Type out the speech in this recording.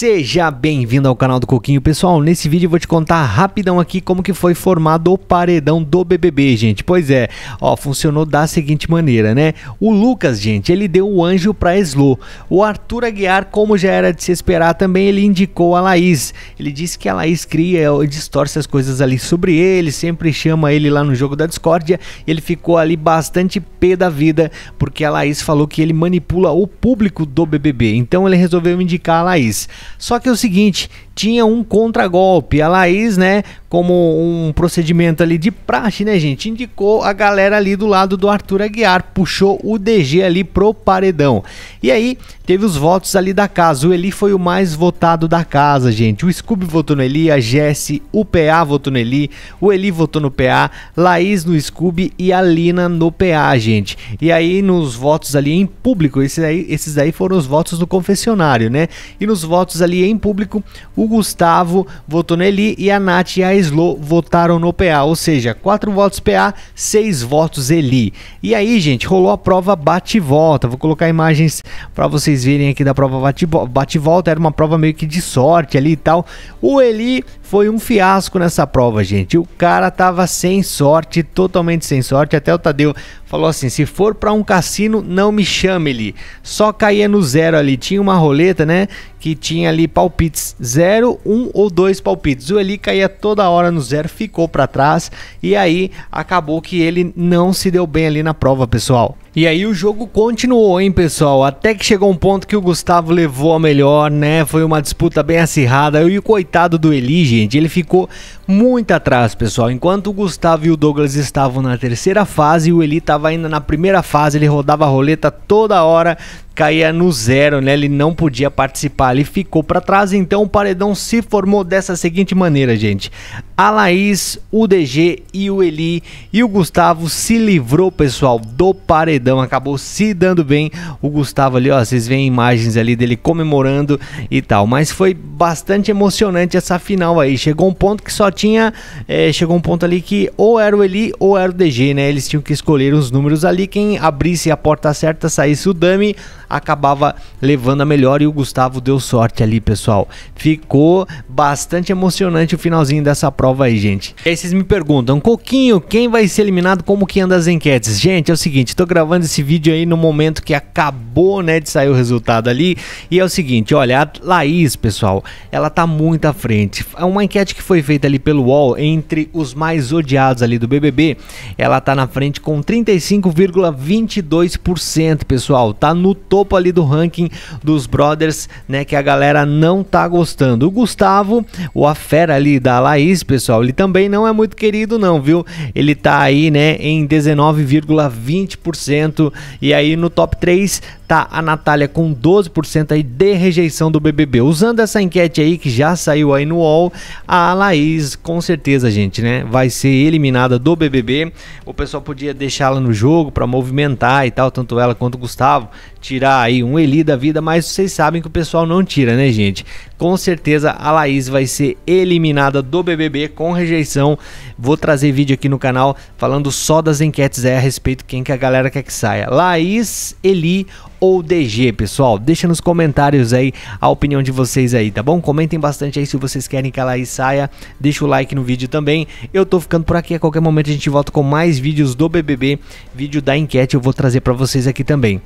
Seja bem-vindo ao canal do Coquinho, pessoal. Nesse vídeo eu vou te contar rapidão aqui como que foi formado o paredão do BBB, gente. Pois é, ó, funcionou da seguinte maneira, né? O Lucas, gente, ele deu o anjo para Eslo. O Arthur Aguiar, como já era de se esperar, também ele indicou a Laís. Ele disse que a Laís cria e distorce as coisas ali sobre ele, sempre chama ele lá no jogo da discórdia. Ele ficou ali bastante pé da vida, porque a Laís falou que ele manipula o público do BBB. Então ele resolveu indicar a Laís. Só que é o seguinte, tinha um contragolpe. A Laís, né, como um procedimento ali de praxe, né, gente? Indicou a galera ali do lado do Arthur Aguiar, puxou o DG ali pro paredão. E aí teve os votos ali da casa. O Eli foi o mais votado da casa, gente. O Scooby votou no Eli, a Jesse, o PA votou no Eli, o Eli votou no PA, Laís no Scooby e a Lina no PA, gente. E aí nos votos ali em público, esses aí, esses aí foram os votos do confessionário, né? E nos votos ali em público, o Gustavo votou no Eli e a Nath e a Slow votaram no PA, ou seja, 4 votos PA, 6 votos Eli. E aí, gente, rolou a prova bate-volta. Vou colocar imagens para vocês verem aqui da prova bate-volta. Era uma prova meio que de sorte ali e tal. O Eli foi um fiasco nessa prova, gente. O cara tava sem sorte, totalmente sem sorte. Até o Tadeu falou assim: se for para um cassino, não me chame ali Só caía no zero ali. Tinha uma roleta, né? Que tinha ali palpites: zero, um ou dois palpites. O Eli caía toda hora no zero, ficou para trás. E aí acabou que ele não se deu bem ali na prova, pessoal. E aí o jogo continuou, hein, pessoal? Até que chegou um ponto que o Gustavo levou a melhor, né? Foi uma disputa bem acirrada. E o coitado do Eli, gente, ele ficou muito atrás, pessoal. Enquanto o Gustavo e o Douglas estavam na terceira fase, o Eli estava ainda na primeira fase, ele rodava a roleta toda hora, caía no zero, né? Ele não podia participar, ele ficou para trás. Então o paredão se formou dessa seguinte maneira, gente: a Laís, o DG e o Eli e o Gustavo se livrou, pessoal, do paredão. Acabou se dando bem. O Gustavo ali, ó, vocês veem imagens ali dele comemorando e tal. Mas foi bastante emocionante essa final aí. Chegou um ponto que só tinha, é, chegou um ponto ali que ou era o Eli ou era o DG, né? Eles tinham que escolher os números ali. Quem abrisse a porta certa saísse o Dami acabava levando a melhor e o Gustavo deu sorte ali, pessoal. Ficou bastante emocionante o finalzinho dessa prova aí, gente. E aí vocês me perguntam, Coquinho, quem vai ser eliminado? Como que anda as enquetes? Gente, é o seguinte, tô gravando esse vídeo aí no momento que acabou, né, de sair o resultado ali. E é o seguinte, olha, a Laís, pessoal, ela tá muito à frente. É uma enquete que foi feita ali pelo UOL entre os mais odiados ali do BBB. Ela tá na frente com 35,22%, pessoal. Tá no topo topo ali do ranking dos brothers, né? Que a galera não tá gostando. O Gustavo, o a ali da Laís, pessoal, ele também não é muito querido, não, viu? Ele tá aí, né, em 19,20% e aí no top 3 tá a Natália com 12% aí de rejeição do BBB. Usando essa enquete aí que já saiu aí no UOL, a Laís, com certeza, gente, né, vai ser eliminada do BBB. O pessoal podia deixá-la no jogo para movimentar e tal, tanto ela quanto o Gustavo, tirar aí um Eli da vida, mas vocês sabem que o pessoal não tira, né, gente? Com certeza a Laís vai ser eliminada do BBB com rejeição. Vou trazer vídeo aqui no canal falando só das enquetes aí a respeito quem que a galera quer que saia. Laís, Eli ou DG, pessoal? Deixa nos comentários aí a opinião de vocês aí, tá bom? Comentem bastante aí se vocês querem que ela aí saia. Deixa o like no vídeo também. Eu tô ficando por aqui. A qualquer momento a gente volta com mais vídeos do BBB. Vídeo da enquete eu vou trazer para vocês aqui também.